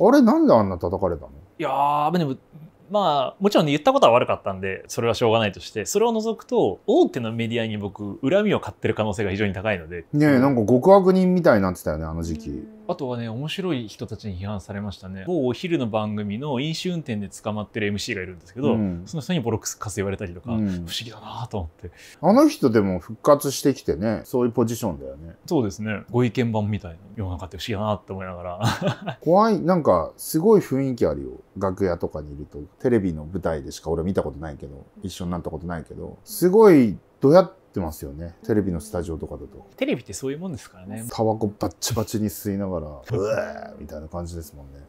あれなんであんな叩かれたのいやでもまあもちろん、ね、言ったことは悪かったんでそれはしょうがないとしてそれを除くと大手のメディアに僕恨みを買ってる可能性が非常に高いのでねえなんか極悪人みたいになってたよねあの時期。あとはね、面白い人たちに批判されましたね。某お昼の番組の飲酒運転で捕まってる MC がいるんですけど、うん、その人にボロクスカス言われたりとか、うん、不思議だなと思って。あの人でも復活してきてね、そういうポジションだよね。そうですね。ご意見番みたいな世の中って不思議だなって思いながら。怖い、なんかすごい雰囲気あるよ。楽屋とかにいると。テレビの舞台でしか俺見たことないけど、一緒になったことないけど、すごいどうやってってますよねテレビのスタジオとかだとテレビってそういうもんですからねタバコバッチバチに吸いながら「うえー!」みたいな感じですもんね